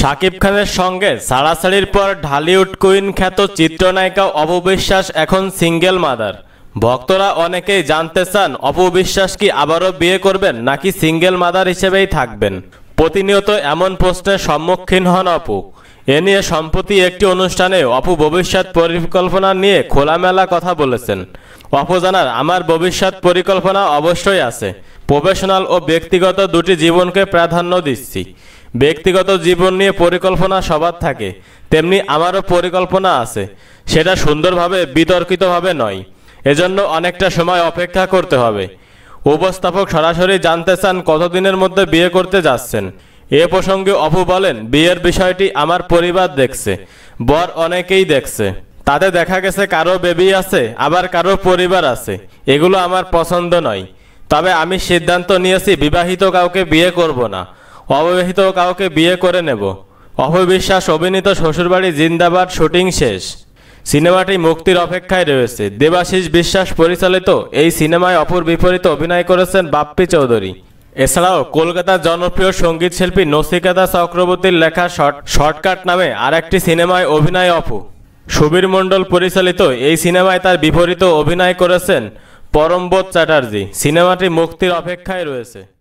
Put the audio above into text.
শাকিব খানের সঙ্গে সাড়াসাড়ির পর ঢালিউড কুইন খ্যাত চিত্রনায়িকা অপবিশ্বাস এখন সিঙ্গেল মাদার ভক্তরা অনেকেই জানতে চান অপবিশ্বাস কি আবারও বিয়ে করবেন নাকি সিঙ্গেল মাদার হিসেবেই থাকবেন প্রতিনিয়ত এমন প্রশ্নের সম্মুখীন হন অপু এ নিয়ে সম্প্রতি একটি অনুষ্ঠানে অপু ভবিষ্যৎ পরিকল্পনা নিয়ে খোলামেলা কথা বলেছেন অপু জানার আমার ভবিষ্যৎ পরিকল্পনা অবশ্যই আছে প্রফেশনাল ও ব্যক্তিগত দুটি জীবনকে প্রাধান্য দিচ্ছি ব্যক্তিগত জীবন নিয়ে পরিকল্পনা সবার থাকে তেমনি আমারও পরিকল্পনা আছে সেটা সুন্দরভাবে বিতর্কিতভাবে নয় এজন্য অনেকটা সময় অপেক্ষা করতে হবে উপস্থাপক সরাসরি জানতে চান কতদিনের মধ্যে বিয়ে করতে যাচ্ছেন এ প্রসঙ্গে অপু বলেন বিয়ের বিষয়টি আমার পরিবার দেখছে বর অনেকেই দেখছে তাতে দেখা গেছে কারো বেবি আছে আবার কারো পরিবার আছে এগুলো আমার পছন্দ নয় তবে আমি সিদ্ধান্ত নিয়েছি বিবাহিত কাউকে বিয়ে করব না অবিবাহিত কাউকে বিয়ে করে নেব অপবিশ্বাস অভিনীত শ্বশুরবাড়ি জিন্দাবাদ শুটিং শেষ সিনেমাটি মুক্তির অপেক্ষায় রয়েছে দেবাশিস বিশ্বাস পরিচালিত এই সিনেমায় অপর বিপরীত অভিনয় করেছেন বাপ্পি চৌধুরী এছাড়াও কলকাতার জনপ্রিয় সঙ্গীত শিল্পী নসিকাতা চক্রবর্তীর লেখা শর্ট শর্টকাট নামে আরেকটি সিনেমায় অভিনয় অপু সুবীর মণ্ডল পরিচালিত এই সিনেমায় তার বিপরীত অভিনয় করেছেন পরমবোধ চ্যাটার্জি সিনেমাটি মুক্তির অপেক্ষায় রয়েছে